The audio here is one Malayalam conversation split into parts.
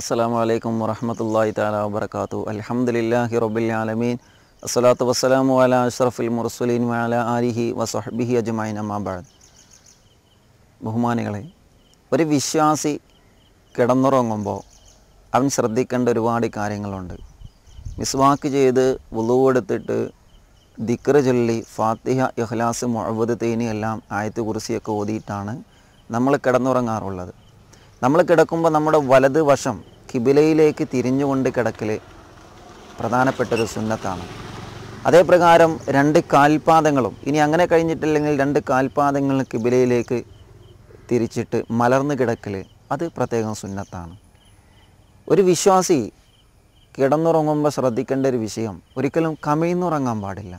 അസ്സാം വലൈക്കും വറഹമത്തല്ലാഹി താല വാബർക്കാത്തു അലഹമുല്ലാഹി റബുലാലമീൻ അസ്സലാത്തു വസ്സലാമു അല അഷ്റഫുൽ മുർസുലീൻ വാല ആലിഹി വസഹബിഹി അജ്മൈൻ അമ്മാബാദ് ബഹുമാനികളെ ഒരു വിശ്വാസി കിടന്നുറങ്ങുമ്പോൾ അവൻ ശ്രദ്ധിക്കേണ്ട ഒരുപാട് കാര്യങ്ങളുണ്ട് മിസ്വാക്ക് ചെയ്ത് വുളുവെടുത്തിട്ട് ദിക്ര ചൊല്ലി ഫാത്തിഹ ഇഹ്ലാസ് മുഴുവത് തേനിയെല്ലാം എല്ലാം ആയത്ത് കുറിസിയൊക്കെ ഓതിയിട്ടാണ് നമ്മൾ കിടന്നുറങ്ങാറുള്ളത് നമ്മൾ കിടക്കുമ്പോൾ നമ്മുടെ വലത് വശം കിബിലയിലേക്ക് തിരിഞ്ഞുകൊണ്ട് കിടക്കൽ പ്രധാനപ്പെട്ടൊരു സുന്നത്താണ് അതേപ്രകാരം രണ്ട് കാൽപാദങ്ങളും ഇനി അങ്ങനെ കഴിഞ്ഞിട്ടില്ലെങ്കിൽ രണ്ട് കാൽപാദങ്ങൾ കിബിലയിലേക്ക് തിരിച്ചിട്ട് മലർന്നു കിടക്കൽ അത് പ്രത്യേകം സുന്നത്താണ് ഒരു വിശ്വാസി കിടന്നുറങ്ങുമ്പോൾ ശ്രദ്ധിക്കേണ്ട ഒരു വിഷയം ഒരിക്കലും കമിഴ്ന്നുറങ്ങാൻ പാടില്ല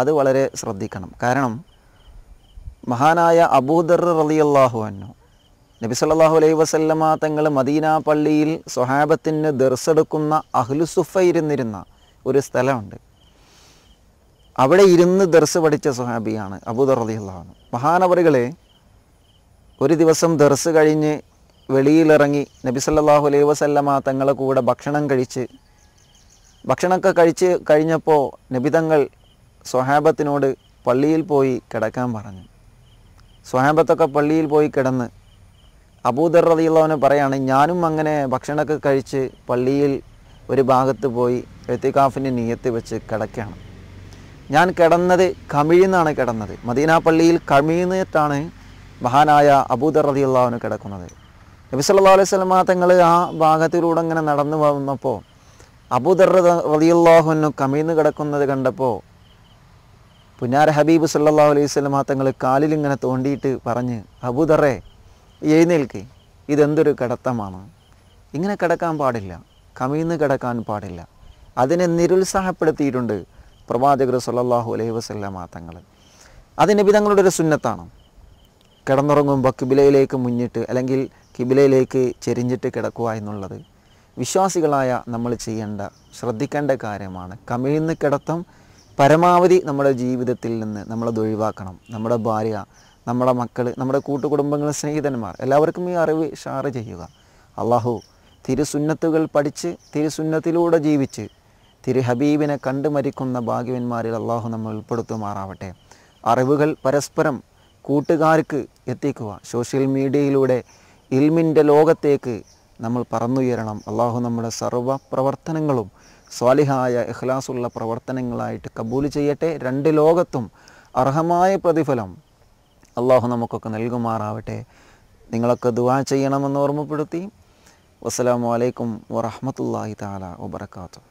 അത് വളരെ ശ്രദ്ധിക്കണം കാരണം മഹാനായ അബൂദർ റലിയല്ലാഹു അന്നു നബി സല്ലാഹു അലൈഹി വസല്ലമ തങ്ങൾ മദീന പള്ളിയിൽ സ്വഹാബത്തിന് ദർസെടുക്കുന്ന അഹ്ലുസുഫ ഇരുന്നിരുന്ന ഒരു സ്ഥലമുണ്ട് അവിടെ ഇരുന്ന് ദർസ് പഠിച്ച സുഹാബിയാണ് അബൂദർ അലിഹുള്ളാണ് മഹാനവറുകളെ ഒരു ദിവസം ദർസ് കഴിഞ്ഞ് വെളിയിലിറങ്ങി നബി സല്ലാഹു അലൈഹി വസല്ലമ തങ്ങളെ കൂടെ ഭക്ഷണം കഴിച്ച് ഭക്ഷണമൊക്കെ കഴിച്ച് കഴിഞ്ഞപ്പോൾ നബിതങ്ങൾ സ്വഹാബത്തിനോട് പള്ളിയിൽ പോയി കിടക്കാൻ പറഞ്ഞു സ്വഹാബത്തൊക്കെ പള്ളിയിൽ പോയി കിടന്ന് അബൂദർ റതിയുള്ളവന് പറയുകയാണ് ഞാനും അങ്ങനെ ഭക്ഷണമൊക്കെ കഴിച്ച് പള്ളിയിൽ ഒരു ഭാഗത്ത് പോയി എത്തിക്കാഫിൻ്റെ നീയത്ത് വെച്ച് കിടക്കുകയാണ് ഞാൻ കിടന്നത് കമിഴ്ന്നാണ് കിടന്നത് മദീന പള്ളിയിൽ കമിഴ്ന്നിട്ടാണ് മഹാനായ അബൂദർ റതിയുള്ളവന് കിടക്കുന്നത് നബി സല്ലാ അലൈഹി സ്വലമ തങ്ങൾ ആ ഭാഗത്തിലൂടെ ഇങ്ങനെ നടന്നു വന്നപ്പോൾ അബൂദർ റതിയുള്ളാഹുനു കമിഴ്ന്ന് കിടക്കുന്നത് കണ്ടപ്പോൾ പുന്നാര ഹബീബ് സല്ലാ അലൈഹി സ്വലമ തങ്ങൾ കാലിൽ ഇങ്ങനെ തോണ്ടിയിട്ട് പറഞ്ഞ് അബൂദറേ എഴുന്നേൽക്കേ ഇതെന്തൊരു കിടത്തമാണ് ഇങ്ങനെ കിടക്കാൻ പാടില്ല കമിഴ്ന്ന് കിടക്കാൻ പാടില്ല അതിനെ നിരുത്സാഹപ്പെടുത്തിയിട്ടുണ്ട് പ്രവാചകർ സല്ലാഹു അലൈഹി വസ്ലാമ തങ്ങൾ അത് നബിതങ്ങളുടെ ഒരു സുന്നത്താണ് കിടന്നുറങ്ങുമ്പോൾ കിബിലയിലേക്ക് മുന്നിട്ട് അല്ലെങ്കിൽ കിബിലയിലേക്ക് ചെരിഞ്ഞിട്ട് കിടക്കുക എന്നുള്ളത് വിശ്വാസികളായ നമ്മൾ ചെയ്യേണ്ട ശ്രദ്ധിക്കേണ്ട കാര്യമാണ് കമിഴ്ന്ന് കിടത്തം പരമാവധി നമ്മുടെ ജീവിതത്തിൽ നിന്ന് നമ്മളത് ഒഴിവാക്കണം നമ്മുടെ ഭാര്യ നമ്മുടെ മക്കൾ നമ്മുടെ കൂട്ടുകുടുംബങ്ങൾ സ്നേഹിതന്മാർ എല്ലാവർക്കും ഈ അറിവ് ഷാർ ചെയ്യുക അള്ളാഹു തിരുസുന്നത്തുകൾ പഠിച്ച് തിരുസുന്നത്തിലൂടെ ജീവിച്ച് തിരു ഹബീബിനെ കണ്ടു മരിക്കുന്ന ഭാഗ്യവന്മാരിൽ അള്ളാഹു നമ്മൾ ഉൾപ്പെടുത്തുമാറാവട്ടെ അറിവുകൾ പരസ്പരം കൂട്ടുകാർക്ക് എത്തിക്കുക സോഷ്യൽ മീഡിയയിലൂടെ ഇൽമിൻ്റെ ലോകത്തേക്ക് നമ്മൾ പറന്നുയരണം അള്ളാഹു നമ്മുടെ സർവ്വ പ്രവർത്തനങ്ങളും സ്വാലിഹായ ഇഖ്ലാസുള്ള പ്രവർത്തനങ്ങളായിട്ട് കബൂൽ ചെയ്യട്ടെ രണ്ട് ലോകത്തും അർഹമായ പ്രതിഫലം അള്ളാഹു നമുക്കൊക്കെ നൽകുമാറാവട്ടെ നിങ്ങളൊക്കെ ദുവാ ചെയ്യണമെന്ന് ഓർമ്മപ്പെടുത്തി വസ്സലാമലൈക്കും വറഹമത്തല്ലാഹി താല വാത്തു